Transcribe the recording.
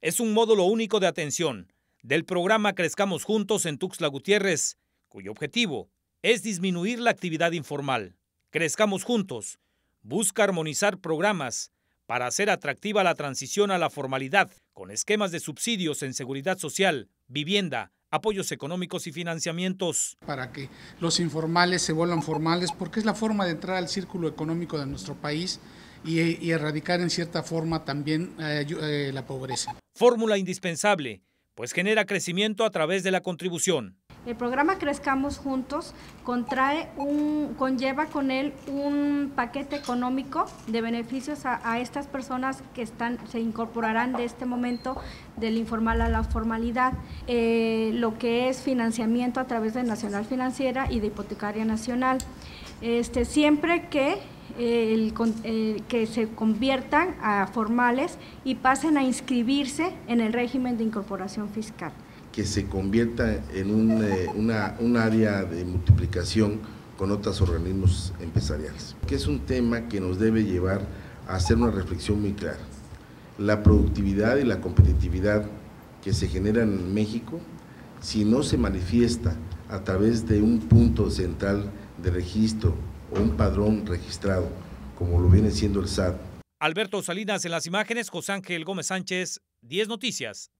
es un módulo único de atención del programa Crezcamos Juntos en Tuxtla Gutiérrez, cuyo objetivo es disminuir la actividad informal. Crezcamos Juntos busca armonizar programas para hacer atractiva la transición a la formalidad con esquemas de subsidios en seguridad social, vivienda, apoyos económicos y financiamientos. Para que los informales se vuelvan formales, porque es la forma de entrar al círculo económico de nuestro país y, erradicar en cierta forma también eh, eh, la pobreza. Fórmula indispensable, pues genera crecimiento a través de la contribución. El programa Crezcamos Juntos contrae un, conlleva con él un paquete económico de beneficios a, estas personas que están, se incorporarán de este momento del informal a la formalidad, eh, lo que es financiamiento a través de Nacional Financiera y de Hipotecaria Nacional. Este, siempre que eh, que se conviertan a formales y pasen a inscribirse en el régimen de incorporación fiscal. Que se convierta en un, eh, un área de multiplicación con otros organismos empresariales, que es un tema que nos debe llevar a hacer una reflexión muy clara. La productividad y la competitividad que se generan en México, si no se manifiesta a través de un punto central de registro o un padrón registrado, como lo viene siendo el SAT. Alberto Salinas en las imágenes, José Ángel Gómez Sánchez, 10 Noticias.